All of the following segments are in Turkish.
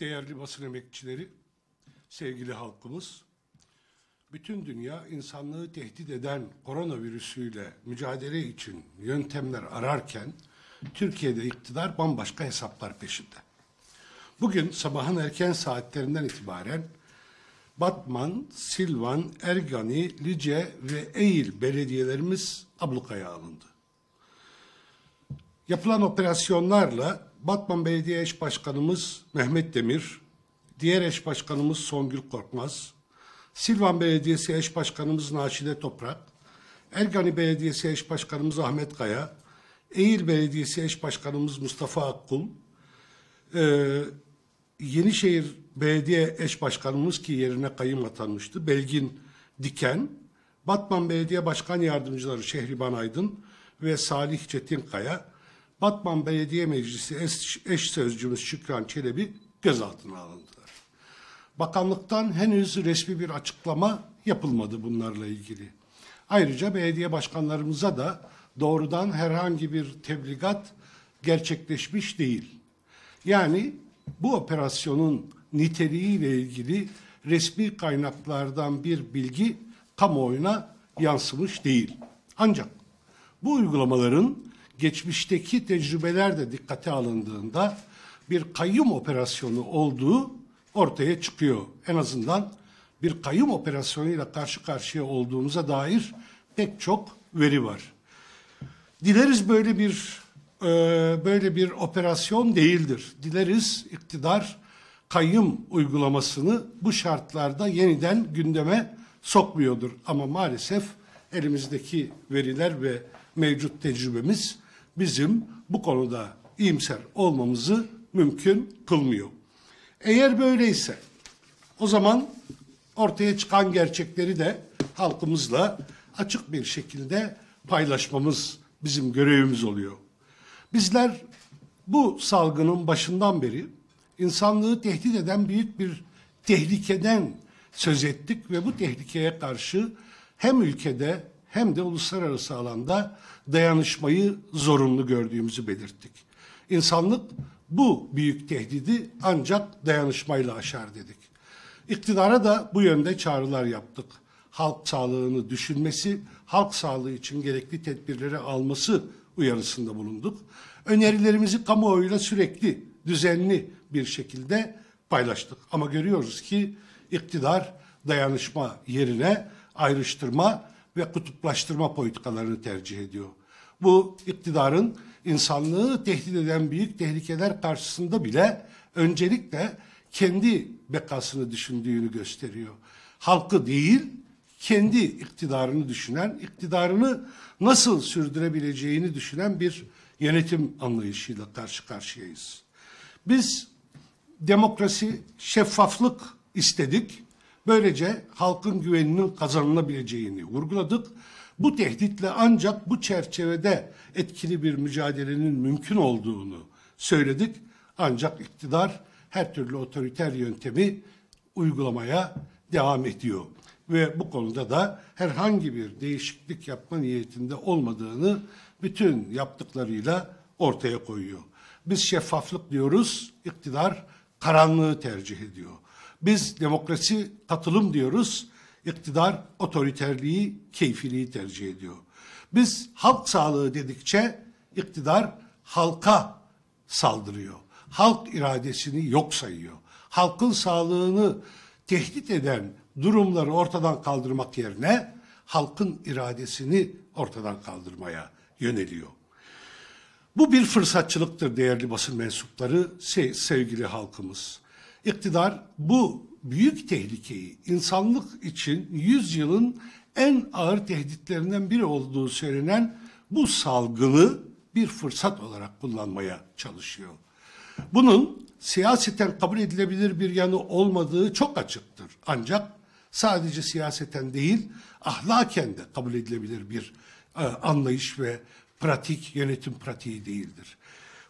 değerli basın emekçileri, sevgili halkımız, bütün dünya insanlığı tehdit eden koronavirüsüyle mücadele için yöntemler ararken Türkiye'de iktidar bambaşka hesaplar peşinde. Bugün sabahın erken saatlerinden itibaren Batman, Silvan, Ergani, Lice ve Eğil belediyelerimiz ablukaya alındı. Yapılan operasyonlarla Batman Belediye Eş Başkanımız Mehmet Demir, diğer eş başkanımız Songül Korkmaz, Silvan Belediyesi Eş Başkanımız Naşide Toprak, Ergani Belediyesi Eş Başkanımız Ahmet Kaya, Eğir Belediyesi Eş Başkanımız Mustafa Akkul, ee, Yenişehir Belediye Eş Başkanımız ki yerine kayım atanmıştı, Belgin Diken, Batman Belediye Başkan Yardımcıları Şehriban Aydın ve Salih Çetinkaya, Batman Belediye Meclisi eş, eş sözcümüz Şükran Çelebi gözaltına alındılar. Bakanlıktan henüz resmi bir açıklama yapılmadı bunlarla ilgili. Ayrıca belediye başkanlarımıza da doğrudan herhangi bir tebligat gerçekleşmiş değil. Yani bu operasyonun niteliğiyle ilgili resmi kaynaklardan bir bilgi kamuoyuna yansımış değil. Ancak bu uygulamaların geçmişteki tecrübeler de dikkate alındığında bir kayyum operasyonu olduğu ortaya çıkıyor. En azından bir kayyum operasyonuyla karşı karşıya olduğumuza dair pek çok veri var. Dileriz böyle bir e, böyle bir operasyon değildir. Dileriz iktidar kayyum uygulamasını bu şartlarda yeniden gündeme sokmuyordur. Ama maalesef elimizdeki veriler ve mevcut tecrübemiz bizim bu konuda iyimser olmamızı mümkün kılmıyor. Eğer böyleyse o zaman ortaya çıkan gerçekleri de halkımızla açık bir şekilde paylaşmamız bizim görevimiz oluyor. Bizler bu salgının başından beri insanlığı tehdit eden büyük bir tehlikeden söz ettik ve bu tehlikeye karşı hem ülkede hem de uluslararası alanda dayanışmayı zorunlu gördüğümüzü belirttik. İnsanlık bu büyük tehdidi ancak dayanışmayla aşar dedik. İktidara da bu yönde çağrılar yaptık. Halk sağlığını düşünmesi, halk sağlığı için gerekli tedbirleri alması uyarısında bulunduk. Önerilerimizi kamuoyuyla sürekli, düzenli bir şekilde paylaştık. Ama görüyoruz ki iktidar dayanışma yerine ayrıştırma ve kutuplaştırma politikalarını tercih ediyor. Bu iktidarın insanlığı tehdit eden büyük tehlikeler karşısında bile öncelikle kendi bekasını düşündüğünü gösteriyor. Halkı değil, kendi iktidarını düşünen, iktidarını nasıl sürdürebileceğini düşünen bir yönetim anlayışıyla karşı karşıyayız. Biz demokrasi, şeffaflık istedik Böylece halkın güveninin kazanılabileceğini vurguladık. Bu tehditle ancak bu çerçevede etkili bir mücadelenin mümkün olduğunu söyledik. Ancak iktidar her türlü otoriter yöntemi uygulamaya devam ediyor ve bu konuda da herhangi bir değişiklik yapma niyetinde olmadığını bütün yaptıklarıyla ortaya koyuyor. Biz şeffaflık diyoruz, iktidar karanlığı tercih ediyor. Biz demokrasi katılım diyoruz. İktidar otoriterliği, keyfiliği tercih ediyor. Biz halk sağlığı dedikçe iktidar halka saldırıyor. Halk iradesini yok sayıyor. Halkın sağlığını tehdit eden durumları ortadan kaldırmak yerine halkın iradesini ortadan kaldırmaya yöneliyor. Bu bir fırsatçılıktır değerli basın mensupları, sevgili halkımız iktidar bu büyük tehlikeyi insanlık için yılın en ağır tehditlerinden biri olduğu söylenen bu salgını bir fırsat olarak kullanmaya çalışıyor. Bunun siyaseten kabul edilebilir bir yanı olmadığı çok açıktır. Ancak sadece siyaseten değil, ahlaken de kabul edilebilir bir e, anlayış ve pratik yönetim pratiği değildir.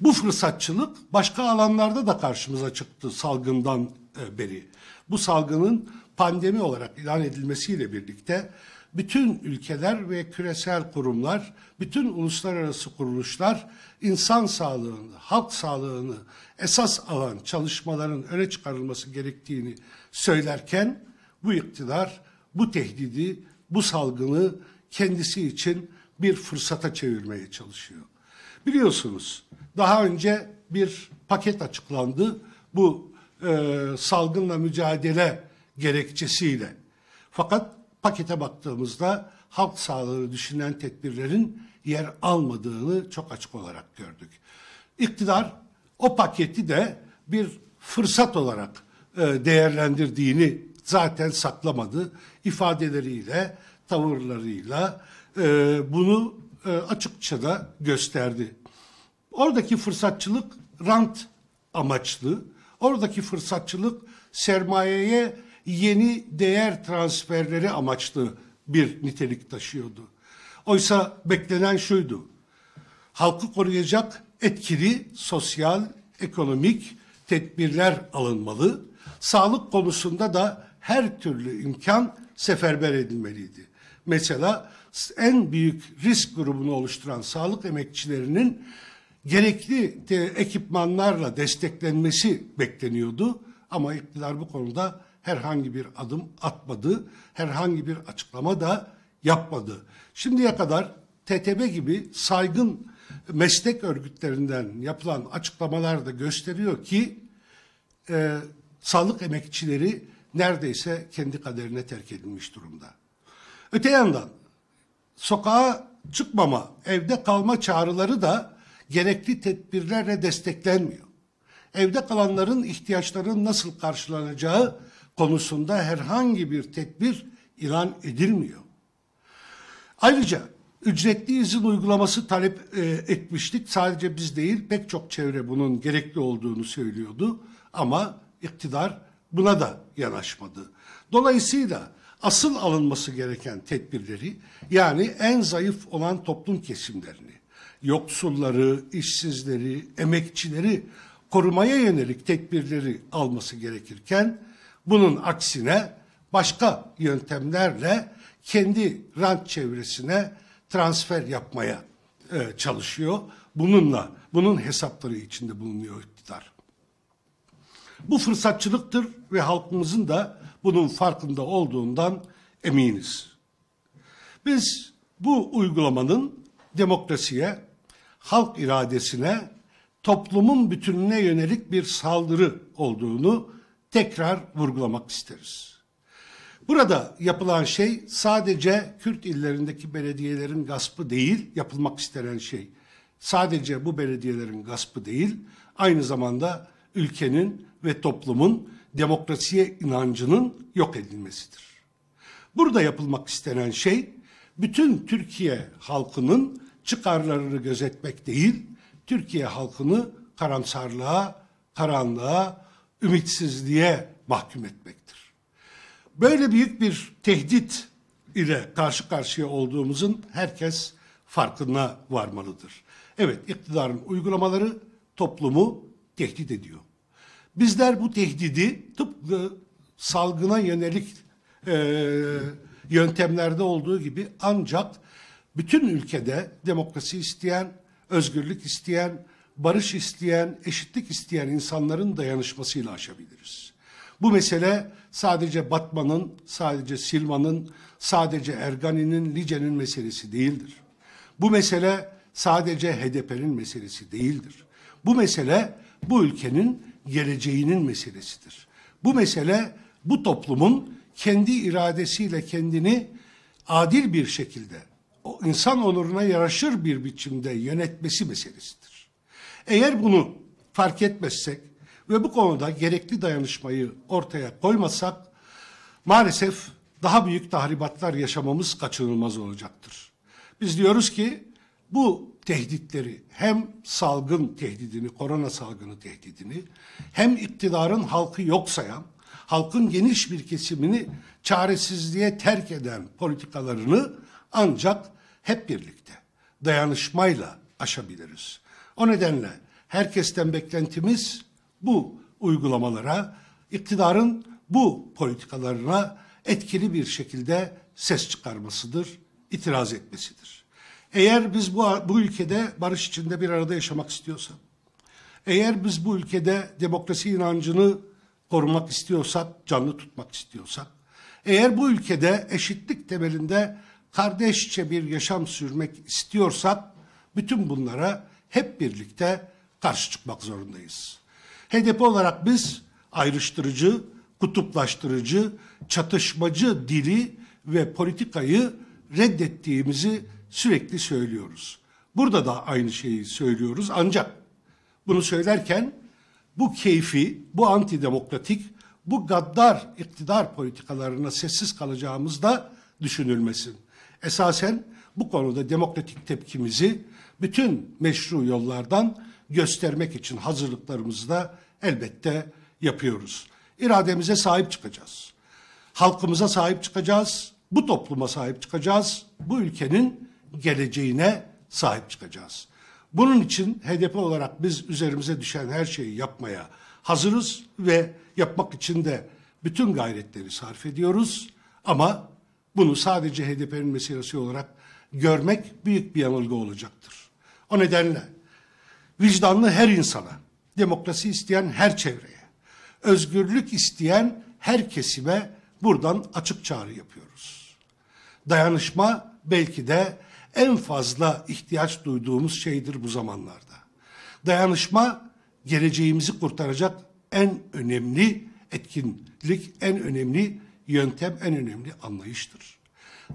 Bu fırsatçılık başka alanlarda da karşımıza çıktı salgından e, beri. Bu salgının pandemi olarak ilan edilmesiyle birlikte bütün ülkeler ve küresel kurumlar, bütün uluslararası kuruluşlar insan sağlığını, halk sağlığını esas alan çalışmaların öne çıkarılması gerektiğini söylerken bu iktidar bu tehdidi, bu salgını kendisi için bir fırsata çevirmeye çalışıyor. Biliyorsunuz daha önce bir paket açıklandı. Bu e, salgınla mücadele gerekçesiyle. Fakat pakete baktığımızda halk sağlığı düşünen tedbirlerin yer almadığını çok açık olarak gördük. İktidar o paketi de bir fırsat olarak e, değerlendirdiğini zaten saklamadı. ifadeleriyle tavırlarıyla e, bunu e, açıkça da gösterdi. Oradaki fırsatçılık rant amaçlı. Oradaki fırsatçılık sermayeye yeni değer transferleri amaçlı bir nitelik taşıyordu. Oysa beklenen şuydu. Halkı koruyacak etkili sosyal, ekonomik tedbirler alınmalı. Sağlık konusunda da her türlü imkan seferber edilmeliydi. Mesela en büyük risk grubunu oluşturan sağlık emekçilerinin gerekli de ekipmanlarla desteklenmesi bekleniyordu. Ama iktidar bu konuda herhangi bir adım atmadı, herhangi bir açıklama da yapmadı. Şimdiye kadar TTB gibi saygın meslek örgütlerinden yapılan açıklamalar da gösteriyor ki e, sağlık emekçileri neredeyse kendi kaderine terk edilmiş durumda. Öte yandan sokağa çıkmama, evde kalma çağrıları da gerekli tedbirlerle desteklenmiyor. Evde kalanların ihtiyaçlarının nasıl karşılanacağı konusunda herhangi bir tedbir ilan edilmiyor. Ayrıca ücretli izin uygulaması talep e, etmiştik. Sadece biz değil pek çok çevre bunun gerekli olduğunu söylüyordu ama iktidar buna da yanaşmadı. Dolayısıyla asıl alınması gereken tedbirleri yani en zayıf olan toplum kesimlerini, yoksulları, işsizleri, emekçileri korumaya yönelik tedbirleri alması gerekirken bunun aksine başka yöntemlerle kendi rant çevresine transfer yapmaya e, çalışıyor. Bununla bunun hesapları içinde bulunuyor iktidar. Bu fırsatçılıktır ve halkımızın da bunun farkında olduğundan eminiz. Biz bu uygulamanın demokrasiye, halk iradesine, toplumun bütününe yönelik bir saldırı olduğunu tekrar vurgulamak isteriz. Burada yapılan şey sadece Kürt illerindeki belediyelerin gaspı değil, yapılmak istenen şey. Sadece bu belediyelerin gaspı değil, aynı zamanda ülkenin ve toplumun demokrasiye inancının yok edilmesidir. Burada yapılmak istenen şey bütün Türkiye halkının çıkarlarını gözetmek değil, Türkiye halkını karamsarlığa, karanlığa, ümitsizliğe mahkum etmektir. Böyle büyük bir tehdit ile karşı karşıya olduğumuzun herkes farkına varmalıdır. Evet iktidarın uygulamaları toplumu tehdit ediyor. Bizler bu tehdidi tıpkı e, salgına yönelik e, yöntemlerde olduğu gibi ancak bütün ülkede demokrasi isteyen, özgürlük isteyen, barış isteyen, eşitlik isteyen insanların dayanışmasıyla aşabiliriz. Bu mesele sadece Batman'ın, sadece Silvan'ın, sadece Ergani'nin, Lice'nin meselesi değildir. Bu mesele sadece HDP'nin meselesi değildir. Bu mesele bu ülkenin geleceğinin meselesidir. Bu mesele bu toplumun kendi iradesiyle kendini adil bir şekilde o insan onuruna yaraşır bir biçimde yönetmesi meselesidir. Eğer bunu fark etmezsek ve bu konuda gerekli dayanışmayı ortaya koymasak, maalesef daha büyük tahribatlar yaşamamız kaçınılmaz olacaktır. Biz diyoruz ki bu tehditleri hem salgın tehdidini, korona salgını tehdidini hem iktidarın halkı yok sayan, halkın geniş bir kesimini çaresizliğe terk eden politikalarını ancak hep birlikte dayanışmayla aşabiliriz. O nedenle herkesten beklentimiz bu uygulamalara, iktidarın bu politikalarına etkili bir şekilde ses çıkarmasıdır, itiraz etmesidir. Eğer biz bu, bu ülkede barış içinde bir arada yaşamak istiyorsak, eğer biz bu ülkede demokrasi inancını korumak istiyorsak, canlı tutmak istiyorsak, eğer bu ülkede eşitlik temelinde kardeşçe bir yaşam sürmek istiyorsak, bütün bunlara hep birlikte karşı çıkmak zorundayız. HDP olarak biz ayrıştırıcı, kutuplaştırıcı, çatışmacı dili ve politikayı reddettiğimizi sürekli söylüyoruz. Burada da aynı şeyi söylüyoruz ancak bunu söylerken bu keyfi, bu antidemokratik, bu gaddar iktidar politikalarına sessiz kalacağımız da düşünülmesin. Esasen bu konuda demokratik tepkimizi bütün meşru yollardan göstermek için hazırlıklarımızı da elbette yapıyoruz. İrademize sahip çıkacağız. Halkımıza sahip çıkacağız. Bu topluma sahip çıkacağız. Bu ülkenin geleceğine sahip çıkacağız. Bunun için HDP olarak biz üzerimize düşen her şeyi yapmaya hazırız ve yapmak için de bütün gayretleri sarf ediyoruz. Ama bunu sadece HDP'nin meselesi olarak görmek büyük bir yanılgı olacaktır. O nedenle vicdanlı her insana, demokrasi isteyen her çevreye, özgürlük isteyen her kesime buradan açık çağrı yapıyoruz. Dayanışma belki de en fazla ihtiyaç duyduğumuz şeydir bu zamanlarda. Dayanışma geleceğimizi kurtaracak en önemli etkinlik, en önemli yöntem, en önemli anlayıştır.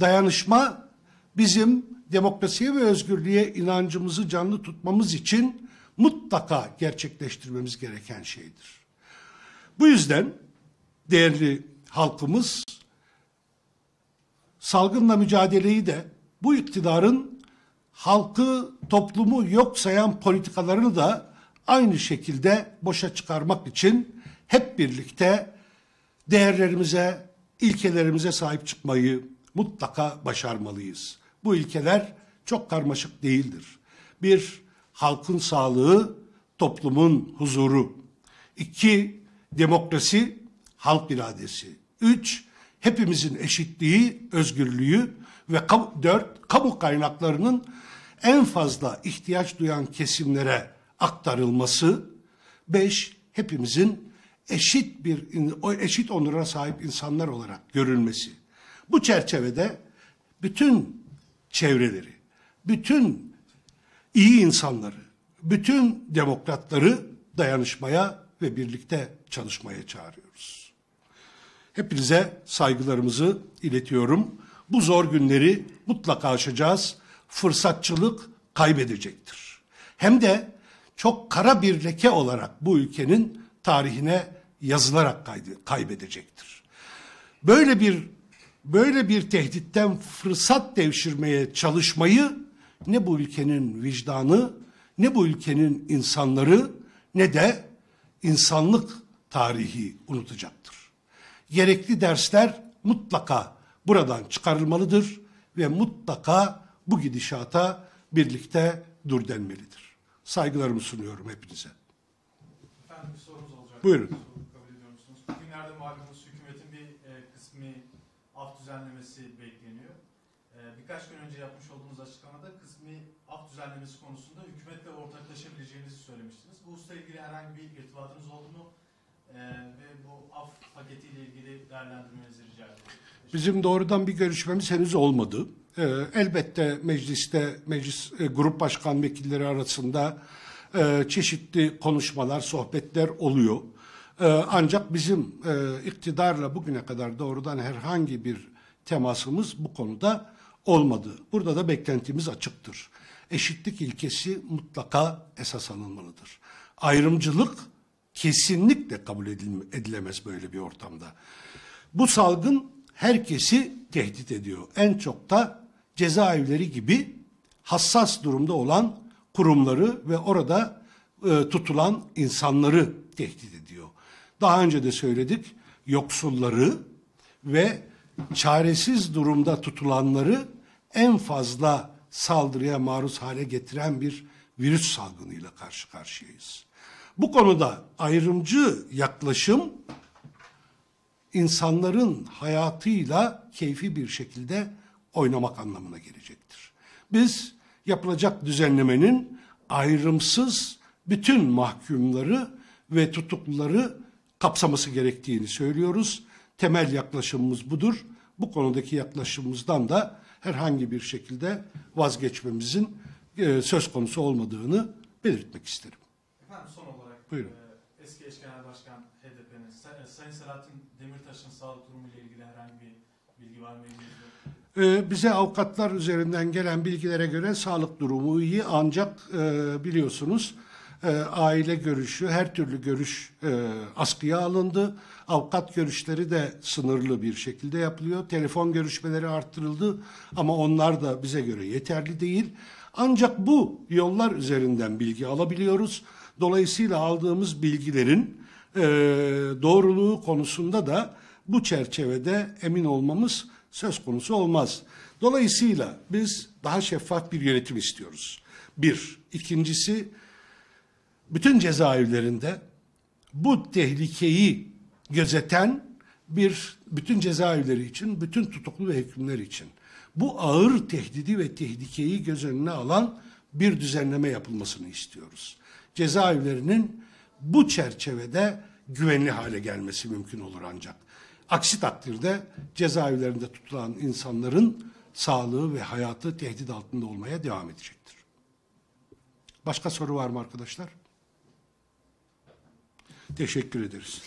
Dayanışma bizim demokrasiye ve özgürlüğe inancımızı canlı tutmamız için mutlaka gerçekleştirmemiz gereken şeydir. Bu yüzden değerli halkımız salgınla mücadeleyi de bu iktidarın halkı, toplumu yok sayan politikalarını da aynı şekilde boşa çıkarmak için hep birlikte değerlerimize, ilkelerimize sahip çıkmayı mutlaka başarmalıyız. Bu ilkeler çok karmaşık değildir. Bir, halkın sağlığı, toplumun huzuru. İki, demokrasi, halk iradesi. Üç, hepimizin eşitliği, özgürlüğü ve kab dört kamu kaynaklarının en fazla ihtiyaç duyan kesimlere aktarılması. Beş hepimizin eşit bir eşit onura sahip insanlar olarak görülmesi. Bu çerçevede bütün çevreleri, bütün iyi insanları, bütün demokratları dayanışmaya ve birlikte çalışmaya çağırıyoruz. Hepinize saygılarımızı iletiyorum. Bu zor günleri mutlaka aşacağız. Fırsatçılık kaybedecektir. Hem de çok kara bir leke olarak bu ülkenin tarihine yazılarak kaybedecektir. Böyle bir böyle bir tehditten fırsat devşirmeye çalışmayı ne bu ülkenin vicdanı, ne bu ülkenin insanları ne de insanlık tarihi unutacaktır. Gerekli dersler mutlaka buradan çıkarılmalıdır ve mutlaka bu gidişata birlikte dur denmelidir. Saygılarımı sunuyorum hepinize. Efendim bir sorumuz olacak. Buyurun. Bugün Buyurun. Bugünlerde malumunuz hükümetin bir e, kısmi af düzenlemesi bekleniyor. E, birkaç gün önce yapmış olduğunuz açıklamada kısmi af düzenlemesi konusunda hükümetle ortaklaşabileceğinizi söylemiştiniz. Bu hususta ilgili herhangi bir irtibatınız oldu mu? Ee, ve bu af paketiyle ilgili değerlendirmenizi rica ediyorum. Bizim doğrudan bir görüşmemiz henüz olmadı. Ee, elbette mecliste meclis e, grup başkan vekilleri arasında e, çeşitli konuşmalar, sohbetler oluyor. Ee, ancak bizim e, iktidarla bugüne kadar doğrudan herhangi bir temasımız bu konuda olmadı. Burada da beklentimiz açıktır. Eşitlik ilkesi mutlaka esas alınmalıdır. Ayrımcılık kesinlikle kabul edilemez böyle bir ortamda. Bu salgın herkesi tehdit ediyor. En çok da cezaevleri gibi hassas durumda olan kurumları ve orada e, tutulan insanları tehdit ediyor. Daha önce de söyledik yoksulları ve çaresiz durumda tutulanları en fazla saldırıya maruz hale getiren bir virüs salgınıyla karşı karşıyayız. Bu konuda ayrımcı yaklaşım insanların hayatıyla keyfi bir şekilde oynamak anlamına gelecektir. Biz yapılacak düzenlemenin ayrımsız bütün mahkumları ve tutukluları kapsaması gerektiğini söylüyoruz. Temel yaklaşımımız budur. Bu konudaki yaklaşımımızdan da herhangi bir şekilde vazgeçmemizin e, söz konusu olmadığını belirtmek isterim. Buyurun. Ee, eski eş genel başkan HDP'nin, e, Sayın Selahattin Demirtaş'ın sağlık durumu ile ilgili herhangi bir bilgi var mı? Ee, bize avukatlar üzerinden gelen bilgilere göre sağlık durumu iyi ancak e, biliyorsunuz e, aile görüşü, her türlü görüş askıya alındı. Avukat görüşleri de sınırlı bir şekilde yapılıyor. Telefon görüşmeleri arttırıldı ama onlar da bize göre yeterli değil. Ancak bu yollar üzerinden bilgi alabiliyoruz. Dolayısıyla aldığımız bilgilerin e, doğruluğu konusunda da bu çerçevede emin olmamız söz konusu olmaz. Dolayısıyla biz daha şeffaf bir yönetim istiyoruz. Bir. İkincisi bütün cezaevlerinde bu tehlikeyi gözeten bir bütün cezaevleri için, bütün tutuklu ve hükümler için bu ağır tehdidi ve tehlikeyi göz önüne alan bir düzenleme yapılmasını istiyoruz cezaevlerinin bu çerçevede güvenli hale gelmesi mümkün olur ancak. Aksi takdirde cezaevlerinde tutulan insanların sağlığı ve hayatı tehdit altında olmaya devam edecektir. Başka soru var mı arkadaşlar? Teşekkür ederiz.